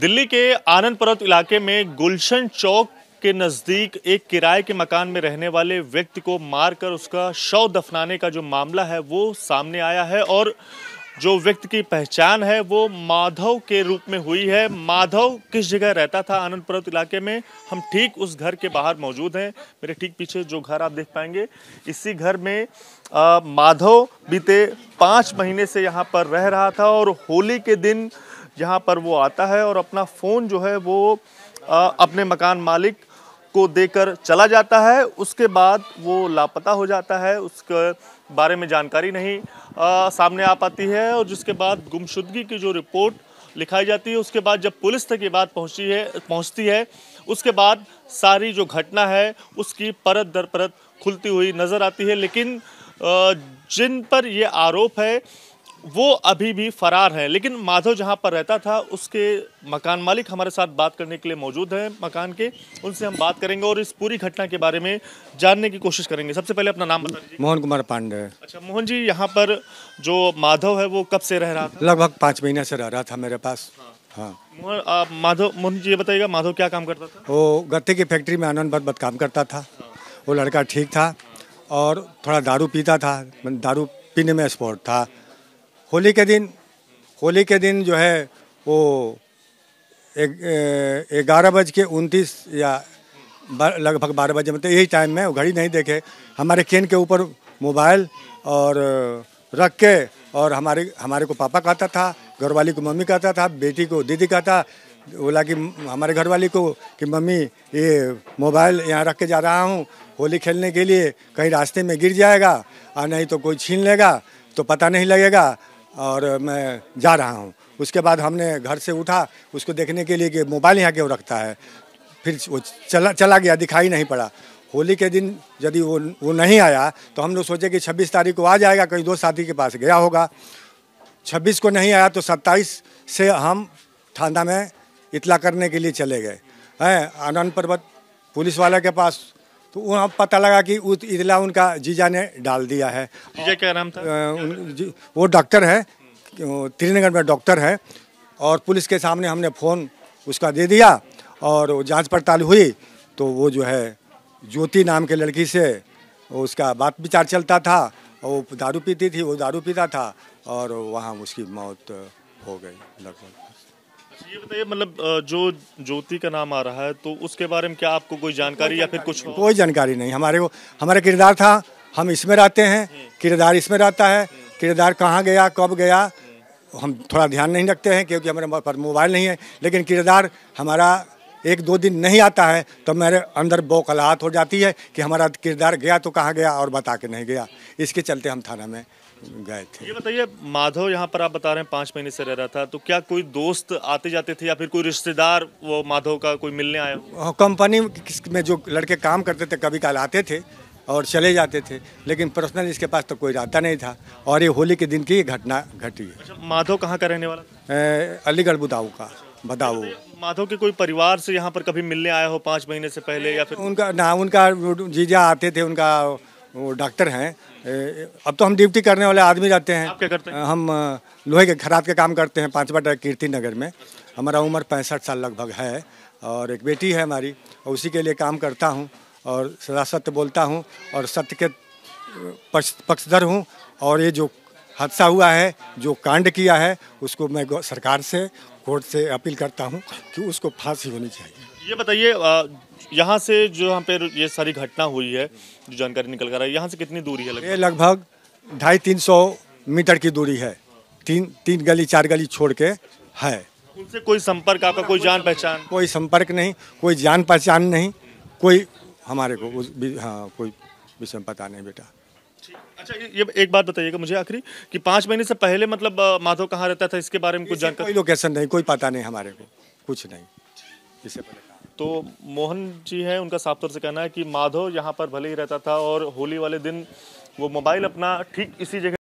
दिल्ली के आनंद पर्वत इलाके में गुलशन चौक के नज़दीक एक किराए के मकान में रहने वाले व्यक्ति को मारकर उसका शव दफनाने का जो मामला है वो सामने आया है और जो व्यक्ति की पहचान है वो माधव के रूप में हुई है माधव किस जगह रहता था आनंद पर्वत इलाके में हम ठीक उस घर के बाहर मौजूद हैं मेरे ठीक पीछे जो घर आप देख पाएंगे इसी घर में आ, माधव बीते पाँच महीने से यहाँ पर रह रहा था और होली के दिन जहाँ पर वो आता है और अपना फ़ोन जो है वो आ, अपने मकान मालिक को देकर चला जाता है उसके बाद वो लापता हो जाता है उसके बारे में जानकारी नहीं आ, सामने आ पाती है और जिसके बाद गुमशुदगी की जो रिपोर्ट लिखाई जाती है उसके बाद जब पुलिस तक ये बात पहुंची है पहुंचती है उसके बाद सारी जो घटना है उसकी परत दर परत खुलती हुई नज़र आती है लेकिन जिन पर ये आरोप है वो अभी भी फरार हैं लेकिन माधव जहाँ पर रहता था उसके मकान मालिक हमारे साथ बात करने के लिए मौजूद हैं मकान के उनसे हम बात करेंगे और इस पूरी घटना के बारे में जानने की कोशिश करेंगे सबसे पहले अपना नाम बताइए मोहन कुमार पांडे अच्छा मोहन जी यहाँ पर जो माधव है वो कब से रह रहा था लगभग पाँच महीने से रह रहा था मेरे पास हाँ, हाँ। मोहन माधव मोहन जी ये बताइएगा माधव क्या काम करता था वो गत्ते की फैक्ट्री में आनंद भद काम करता था हाँ। वो लड़का ठीक था और थोड़ा दारू पीता था दारू पीने में स्पोर्ट था होली के दिन होली के दिन जो है वो ग्यारह बज के उनतीस या लगभग बारह बजे मतलब यही टाइम में वो घड़ी नहीं देखे हमारे केन के ऊपर मोबाइल और रख के और हमारे हमारे को पापा कहता था घर वाली को मम्मी कहता था बेटी को दीदी कहता बोला कि हमारे घर वाली को कि मम्मी ये मोबाइल यहाँ रख के जा रहा हूँ होली खेलने के लिए कहीं रास्ते में गिर जाएगा और नहीं तो कोई छीन लेगा तो पता नहीं लगेगा और मैं जा रहा हूँ उसके बाद हमने घर से उठा उसको देखने के लिए कि मोबाइल यहाँ क्यों रखता है फिर वो चला चला गया दिखाई नहीं पड़ा होली के दिन यदि वो वो नहीं आया तो हम लोग सोचे कि 26 तारीख को आ जाएगा कहीं दो साथी के पास गया होगा 26 को नहीं आया तो 27 से हम थाना में इतला करने के लिए चले गए हैं आनंद पर्वत पुलिस वाले के पास तो वहाँ पता लगा कि उस इदला उनका जीजा ने डाल दिया है जीजा क्या नाम था उन, वो डॉक्टर है त्रिनगर में डॉक्टर है और पुलिस के सामने हमने फ़ोन उसका दे दिया और जांच पड़ताल हुई तो वो जो है ज्योति नाम के लड़की से उसका बात विचार चलता था वो दारू पीती थी वो दारू पीता था और वहाँ उसकी मौत हो गई लगभग अच्छा, ये बताइए मतलब जो ज्योति का नाम आ रहा है तो उसके बारे में क्या आपको कोई जानकारी या फिर कुछ कोई जानकारी नहीं हमारे को हमारा किरदार था हम इसमें रहते हैं हम्म। किरदार इसमें रहता है हम्म। किरदार कहाँ गया कब गया हम्म। हम थोड़ा ध्यान नहीं रखते हैं क्योंकि हमारे पर मोबाइल नहीं है लेकिन किरदार हमारा एक दो दिन नहीं आता है तो मेरे अंदर बौकलाहत हो जाती है कि हमारा किरदार गया तो कहाँ गया और बता के नहीं गया इसके चलते हम थाना में गए थे ये बताइए माधव यहाँ पर आप बता रहे हैं पाँच महीने से रह रहा था तो क्या कोई दोस्त आते जाते थे या फिर कोई रिश्तेदार वो माधव का कोई मिलने आया हाँ, कंपनी में जो लड़के काम करते थे कभी काल आते थे और चले जाते थे लेकिन पर्सनल इसके पास तो कोई जाता नहीं था और ये होली के दिन की घटना घटी अच्छा, माधव कहाँ का रहने वाला अलीगढ़ बुदाऊ का बताओ माधव के कोई परिवार से यहाँ पर कभी मिलने आया हो पाँच महीने से पहले या फिर उनका ना उनका जीजा आते थे उनका वो डॉक्टर हैं अब तो हम ड्यूटी करने वाले आदमी रहते हैं आप क्या करते हैं हम लोहे के खराब के काम करते हैं पाँचवा डर कीर्ति नगर में हमारा उम्र पैंसठ साल लगभग है और एक बेटी है हमारी और उसी के लिए काम करता हूँ और सदा सत्य बोलता हूँ और सत्य के पक्षधर हूँ और ये जो हादसा हुआ है जो कांड किया है उसको मैं सरकार से कोर्ट से अपील करता हूँ कि उसको फांसी होनी चाहिए ये बताइए यहाँ से जो यहाँ पे ये सारी घटना हुई है जो जानकारी निकल कर रहा है यहाँ से कितनी दूरी है ये लगभग ढाई तीन सौ मीटर की दूरी है तीन तीन गली चार गली छोड़ के है उनसे कोई संपर्क आपका कोई जान पहचान कोई संपर्क नहीं कोई जान पहचान नहीं कोई हमारे को उस भी हाँ कोई विषय में पता नहीं बेटा अच्छा ये एक बात बताइएगा मुझे आखिरी कि पाँच महीने से पहले मतलब माधव कहाँ रहता था इसके बारे में कुछ जानकारी कोई लोकेशन नहीं कोई पता नहीं हमारे को कुछ नहीं इससे पता तो मोहन जी हैं उनका साफ तौर से कहना है कि माधव यहाँ पर भले ही रहता था और होली वाले दिन वो मोबाइल अपना ठीक इसी जगह